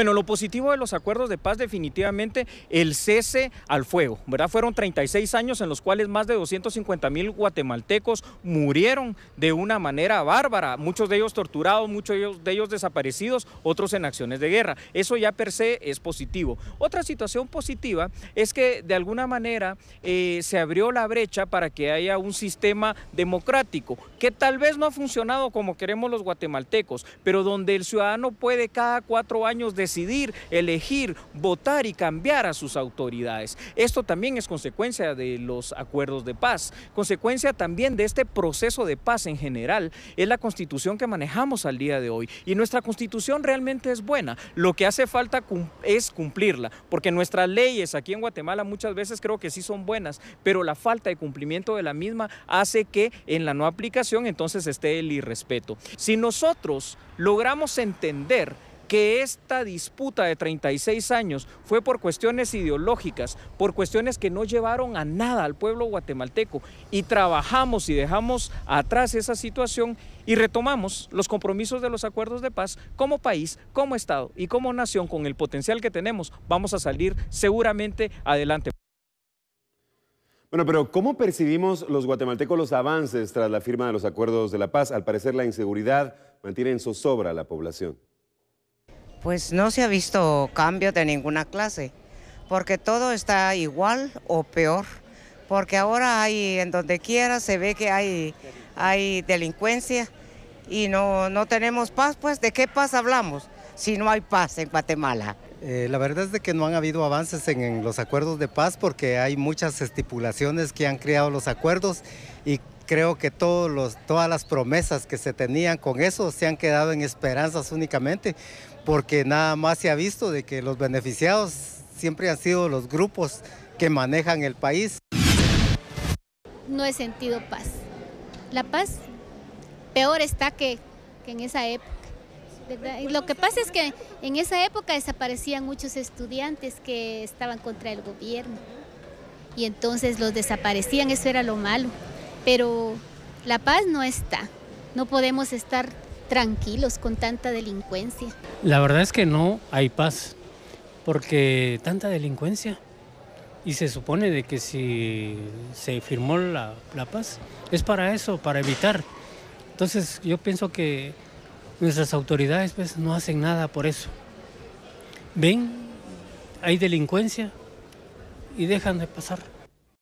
Bueno, lo positivo de los acuerdos de paz definitivamente el cese al fuego, ¿verdad? Fueron 36 años en los cuales más de 250 mil guatemaltecos murieron de una manera bárbara, muchos de ellos torturados, muchos de ellos, desaparecidos, otros en acciones de guerra. Eso ya per se es positivo. Otra situación positiva es que de alguna manera eh, se abrió la brecha para que haya un sistema democrático que tal vez no ha funcionado como queremos los guatemaltecos, pero donde el ciudadano puede cada cuatro años decidir, elegir, votar y cambiar a sus autoridades. Esto también es consecuencia de los acuerdos de paz, consecuencia también de este proceso de paz en general, es la constitución que manejamos al día de hoy. Y nuestra constitución realmente es buena, lo que hace falta es cumplirla, porque nuestras leyes aquí en Guatemala muchas veces creo que sí son buenas, pero la falta de cumplimiento de la misma hace que en la no aplicación entonces esté el irrespeto. Si nosotros logramos entender que esta disputa de 36 años fue por cuestiones ideológicas, por cuestiones que no llevaron a nada al pueblo guatemalteco, y trabajamos y dejamos atrás esa situación y retomamos los compromisos de los acuerdos de paz como país, como Estado y como nación con el potencial que tenemos, vamos a salir seguramente adelante. Bueno, pero ¿cómo percibimos los guatemaltecos los avances tras la firma de los acuerdos de la paz? Al parecer la inseguridad mantiene en zozobra a la población. Pues no se ha visto cambio de ninguna clase, porque todo está igual o peor, porque ahora hay en donde quiera se ve que hay, delincuencia y no, no tenemos paz, pues ¿de qué paz hablamos si no hay paz en Guatemala? Eh, la verdad es de que no han habido avances en, los acuerdos de paz porque hay muchas estipulaciones que han creado los acuerdos y creo que todas las promesas que se tenían con eso se han quedado en esperanzas únicamente porque nada más se ha visto de que los beneficiados siempre han sido los grupos que manejan el país. No he sentido paz. La paz peor está que en esa época lo que pasa es que en esa época desaparecían muchos estudiantes que estaban contra el gobierno y entonces los desaparecían, eso era lo malo. Pero la paz no está, no podemos estar tranquilos con tanta delincuencia. La verdad es que no hay paz, porque tanta delincuencia. Y se supone de que si se firmó la, la paz, es para eso, para evitar. Entonces yo pienso que nuestras autoridades pues no hacen nada por eso. Ven, hay delincuencia y dejan de pasar.